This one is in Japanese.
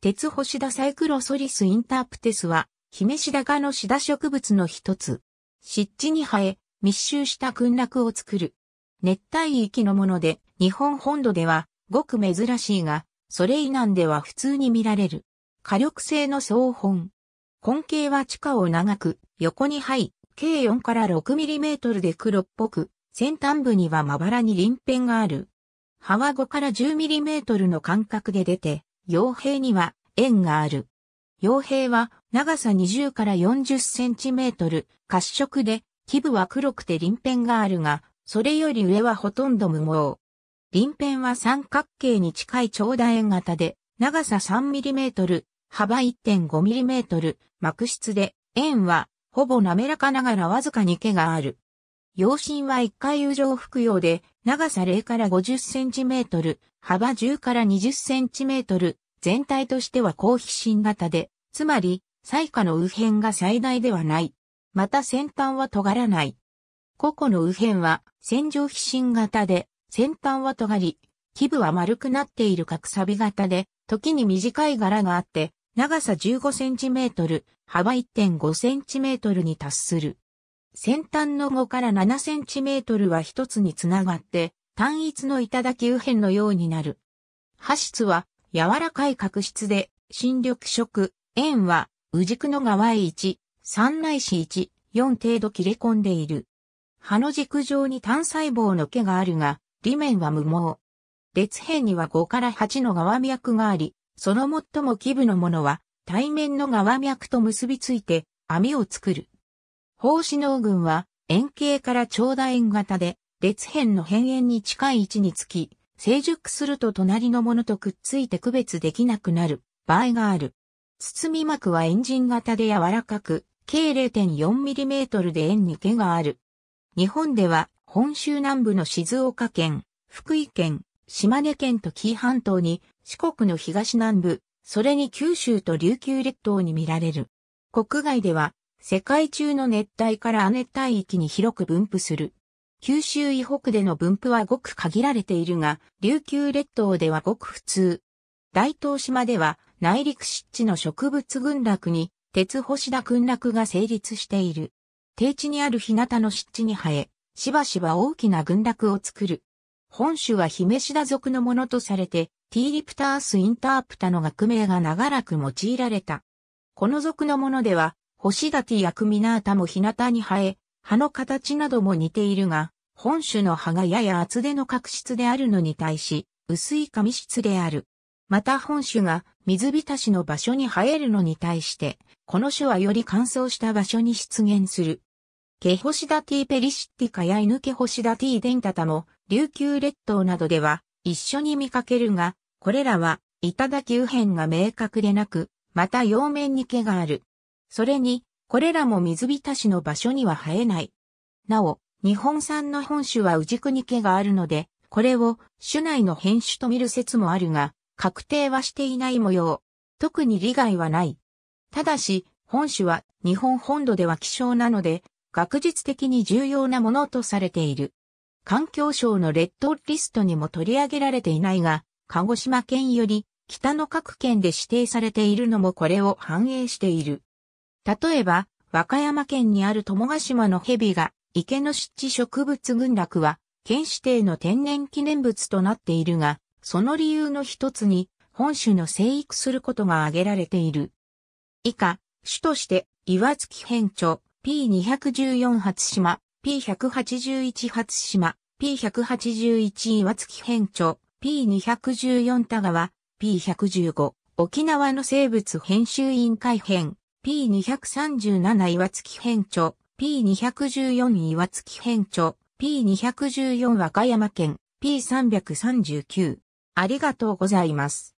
鉄星田サイクロソリスインタープテスは、姫シダ科のシダ植物の一つ。湿地に生え、密集した群落を作る。熱帯域のもので、日本本土では、ごく珍しいが、それ以南では普通に見られる。火力性の総本。根茎は地下を長く、横に這い、計4から6トルで黒っぽく、先端部にはまばらに輪辺がある。葉は5から1 0トルの間隔で出て、傭兵には円がある。傭兵は長さ20から40センチメートル、褐色で、基部は黒くて鱗片があるが、それより上はほとんど無毛。鱗片は三角形に近い長楕円型で、長さ3トル、幅1 5トル、膜質で、円はほぼ滑らかながらわずかに毛がある。養身は一回油状服用で、長さ0から50センチメートル、幅10から20センチメートル、全体としては高飛信型で、つまり、最下の右辺が最大ではない。また先端は尖らない。個々の右辺は線状飛信型で、先端は尖り、基部は丸くなっている角錆型で、時に短い柄があって、長さ 15cm、幅 1.5cm に達する。先端の5から 7cm は一つにつながって、単一の頂右辺のようになる。派室は柔らかい角質で、新緑色、円は、宇軸の側へ1、三内子1、4程度切れ込んでいる。葉の軸上に単細胞の毛があるが、裏面は無毛。列辺には5から8の側脈があり、その最も基部のものは、対面の側脈と結びついて、網を作る。胞子脳群は、円形から長楕円型で、列辺の辺縁に近い位置につき、成熟すると隣のものとくっついて区別できなくなる場合がある。包み膜はエンジン型で柔らかく、計 0.4mm で円に毛がある。日本では本州南部の静岡県、福井県、島根県と紀伊半島に四国の東南部、それに九州と琉球列島に見られる。国外では世界中の熱帯から亜熱帯域に広く分布する。九州以北での分布はごく限られているが、琉球列島ではごく普通。大東島では内陸湿地の植物群落に鉄星田群落が成立している。低地にある日向の湿地に生え、しばしば大きな群落を作る。本種は姫シダ族のものとされて、ティーリプタース・インタープタの学名が長らく用いられた。この族のものでは、星シダティやクミナータも日向に生え、葉の形なども似ているが、本種の葉がやや厚手の角質であるのに対し、薄い紙質である。また本種が水浸しの場所に生えるのに対して、この種はより乾燥した場所に出現する。ケホシダティペリシティカやイヌケホシダティデンタタも、琉球列島などでは一緒に見かけるが、これらは頂き右辺が明確でなく、また両面に毛がある。それに、これらも水浸しの場所には生えない。なお、日本産の本種は治国家があるので、これを種内の変種と見る説もあるが、確定はしていない模様。特に利害はない。ただし、本種は日本本土では希少なので、学術的に重要なものとされている。環境省のレッドリストにも取り上げられていないが、鹿児島県より北の各県で指定されているのもこれを反映している。例えば、和歌山県にある友ヶ島の蛇が、池の湿地植物群落は、県指定の天然記念物となっているが、その理由の一つに、本種の生育することが挙げられている。以下、種として、岩月変著、P214 初島、P181 初島、P181 岩月変著、P214 田川、P115 沖縄の生物編集委員会編、P237 岩月編著、P214 岩月編著、P214 和歌山県、P339。ありがとうございます。